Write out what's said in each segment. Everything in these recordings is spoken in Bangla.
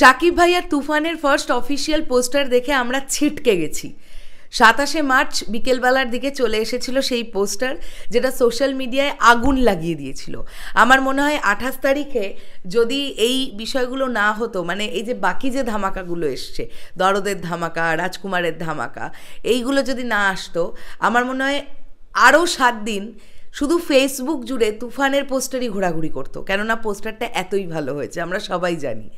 সাকিব ভাইয়ার তুফানের ফার্স্ট অফিসিয়াল পোস্টার দেখে আমরা ছিটকে গেছি সাতাশে মার্চ বিকেলবেলার দিকে চলে এসেছিল সেই পোস্টার যেটা সোশ্যাল মিডিয়ায় আগুন লাগিয়ে দিয়েছিল আমার মনে হয় আঠাশ তারিখে যদি এই বিষয়গুলো না হতো মানে এই যে বাকি যে ধামাকাগুলো এসছে দরদের ধামাকা রাজকুমারের ধামাকা এইগুলো যদি না আসতো আমার মনে হয় আরও সাত দিন শুধু ফেসবুক জুড়ে তুফানের পোস্টারই ঘোরাঘুরি করতো কেননা পোস্টারটা এতই ভালো হয়েছে আমরা সবাই জানি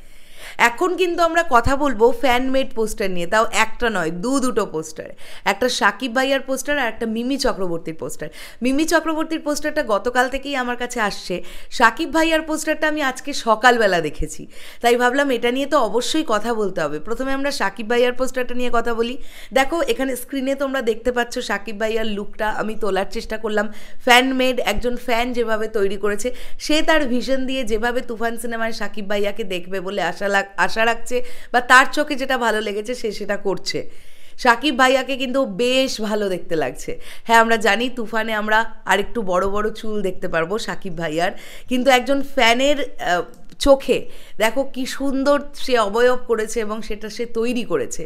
এখন কিন্তু আমরা কথা বলবো ফ্যানমেড পোস্টার নিয়ে তাও একটা নয় দু দুটো পোস্টার একটা সাকিব ভাইয়ার পোস্টার আর একটা মিমি চক্রবর্তীর পোস্টার মিমি চক্রবর্তীর পোস্টারটা গতকাল থেকেই আমার কাছে আসছে সাকিব ভাইয়ার পোস্টারটা আমি আজকে সকালবেলা দেখেছি তাই ভাবলাম এটা নিয়ে তো অবশ্যই কথা বলতে হবে প্রথমে আমরা সাকিব ভাইয়ার পোস্টারটা নিয়ে কথা বলি দেখো এখানে স্ক্রিনে তোমরা দেখতে পাচ্ছ সাকিব ভাইয়ার লুকটা আমি তোলার চেষ্টা করলাম ফ্যানমেড একজন ফ্যান যেভাবে তৈরি করেছে সে তার ভিশন দিয়ে যেভাবে তুফান সিনেমায় সাকিব ভাইয়াকে দেখবে বলে আশা আশা আশা রাখছে বা তার চোখে যেটা ভালো লেগেছে সে সেটা করছে সাকিব ভাইয়াকে কিন্তু বেশ ভালো দেখতে লাগছে হ্যাঁ আমরা জানি তুফানে আমরা আরেকটু বড় বড় চুল দেখতে পারবো সাকিব ভাইয়ার কিন্তু একজন ফ্যানের চোখে দেখো কি সুন্দর সে অবয়ব করেছে এবং সেটা সে তৈরি করেছে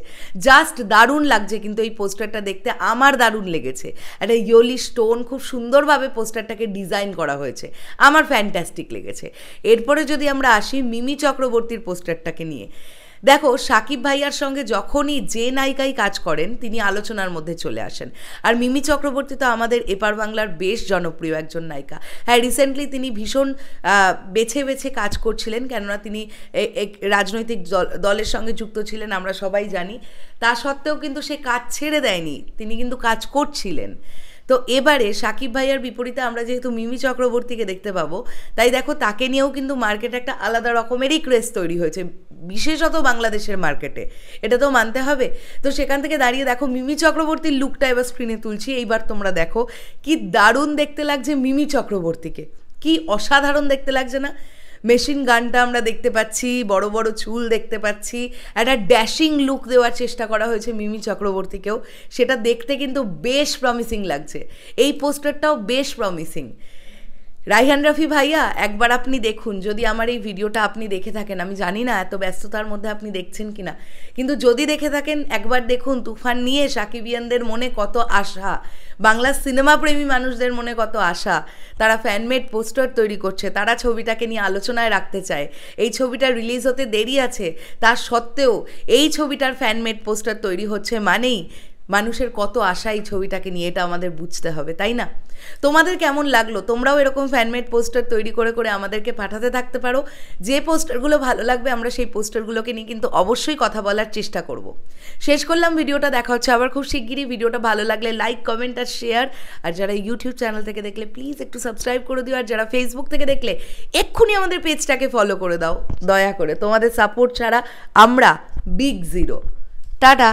জাস্ট দারুণ লাগছে কিন্তু এই পোস্টারটা দেখতে আমার দারুণ লেগেছে একটা ইয়োলি স্টোন খুব সুন্দরভাবে পোস্টারটাকে ডিজাইন করা হয়েছে আমার ফ্যান্টাস্টিক লেগেছে এরপরে যদি আমরা আসি মিমি চক্রবর্তীর পোস্টারটাকে নিয়ে দেখো সাকিব ভাইয়ার সঙ্গে যখনই যে নায়িকাই কাজ করেন তিনি আলোচনার মধ্যে চলে আসেন আর মিমি চক্রবর্তী তো আমাদের এপার বাংলার বেশ জনপ্রিয় একজন নায়িকা হ্যাঁ রিসেন্টলি তিনি ভীষণ বেছে বেছে কাজ করছিলেন কেননা তিনি রাজনৈতিক দলের সঙ্গে যুক্ত ছিলেন আমরা সবাই জানি তা সত্ত্বেও কিন্তু সে কাজ ছেড়ে দেয়নি তিনি কিন্তু কাজ করছিলেন তো এবারে সাকিব ভাইয়ার বিপরীতে আমরা যেহেতু মিমি চক্রবর্তীকে দেখতে পাবো তাই দেখো তাকে নিয়েও কিন্তু মার্কেটে একটা আলাদা রকমেরই ক্রেজ তৈরি হয়েছে বিশেষত বাংলাদেশের মার্কেটে এটা তো মানতে হবে তো সেখান থেকে দাঁড়িয়ে দেখো মিমি চক্রবর্তীর লুকটা এবার স্ক্রিনে তুলছি এইবার তোমরা দেখো কি দারুণ দেখতে লাগছে মিমি চক্রবর্তীকে কি অসাধারণ দেখতে লাগছে না মেশিন গানটা আমরা দেখতে পাচ্ছি বড় বড় চুল দেখতে পাচ্ছি একটা ড্যাশিং লুক দেওয়ার চেষ্টা করা হয়েছে মিমি চক্রবর্তীকেও সেটা দেখতে কিন্তু বেশ প্রমিসিং লাগছে এই পোস্টারটাও বেশ প্রমিসিং রাইহান রফি ভাইয়া একবার আপনি দেখুন যদি আমার এই ভিডিওটা আপনি দেখে থাকেন আমি জানি না এত ব্যস্ততার মধ্যে আপনি দেখছেন কি না কিন্তু যদি দেখে থাকেন একবার দেখুন তুফান নিয়ে সাকিবিয়ানদের মনে কত আশা বাংলা সিনেমা প্রেমী মানুষদের মনে কত আশা তারা ফ্যানমেড পোস্টার তৈরি করছে তারা ছবিটাকে নিয়ে আলোচনায় রাখতে চায় এই ছবিটা রিলিজ হতে দেরি আছে তা সত্ত্বেও এই ছবিটার ফ্যানমেড পোস্টার তৈরি হচ্ছে মানেই মানুষের কত আশা এই ছবিটাকে নিয়ে এটা আমাদের বুঝতে হবে তাই না তোমাদের কেমন লাগলো তোমরাও এরকম ফ্যানমেড পোস্টার তৈরি করে করে আমাদেরকে পাঠাতে থাকতে পারো যে পোস্টারগুলো ভালো লাগবে আমরা সেই পোস্টারগুলোকে নিয়ে কিন্তু অবশ্যই কথা বলার চেষ্টা করব শেষ করলাম ভিডিওটা দেখা হচ্ছে আবার খুব শিগগিরই ভিডিওটা ভালো লাগলে লাইক কমেন্ট আর শেয়ার আর যারা ইউটিউব চ্যানেল থেকে দেখলে প্লিজ একটু সাবস্ক্রাইব করে দিও আর যারা ফেসবুক থেকে দেখলে এক্ষুনি আমাদের পেজটাকে ফলো করে দাও দয়া করে তোমাদের সাপোর্ট ছাড়া আমরা বিগ জিরো টাটা